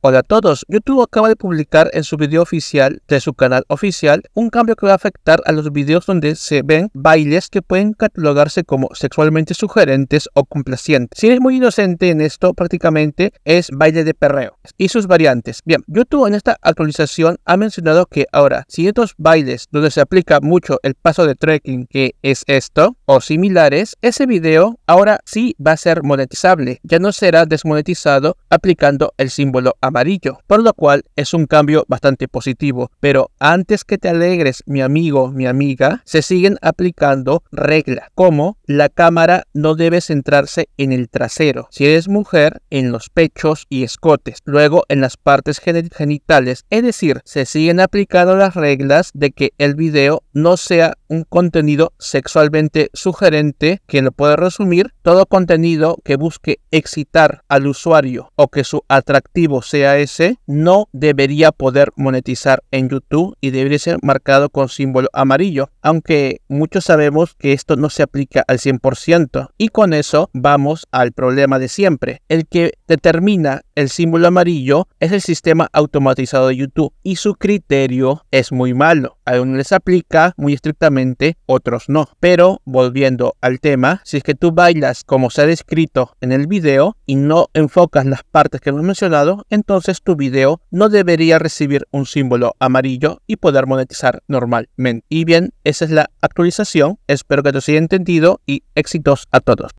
Hola a todos, YouTube acaba de publicar en su video oficial de su canal oficial un cambio que va a afectar a los videos donde se ven bailes que pueden catalogarse como sexualmente sugerentes o complacientes. Si eres muy inocente en esto, prácticamente es baile de perreo y sus variantes. Bien, YouTube en esta actualización ha mencionado que ahora, si estos bailes donde se aplica mucho el paso de trekking, que es esto, o similares, ese video ahora sí va a ser monetizable, ya no será desmonetizado aplicando el símbolo A amarillo, por lo cual es un cambio bastante positivo. Pero antes que te alegres, mi amigo, mi amiga, se siguen aplicando reglas como la cámara no debe centrarse en el trasero, si eres mujer, en los pechos y escotes, luego en las partes genitales, es decir, se siguen aplicando las reglas de que el video no sea un contenido sexualmente sugerente, que lo puede resumir, todo contenido que busque excitar al usuario o que su atractivo sea ese no debería poder monetizar en YouTube y debería ser marcado con símbolo amarillo, aunque muchos sabemos que esto no se aplica al 100%. Y con eso vamos al problema de siempre. El que determina el símbolo amarillo es el sistema automatizado de YouTube y su criterio es muy malo. A les aplica muy estrictamente, otros no. Pero volviendo al tema, si es que tú bailas como se ha descrito en el video y no enfocas las partes que hemos mencionado, entonces entonces tu video no debería recibir un símbolo amarillo y poder monetizar normalmente. Y bien, esa es la actualización. Espero que te haya entendido y éxitos a todos.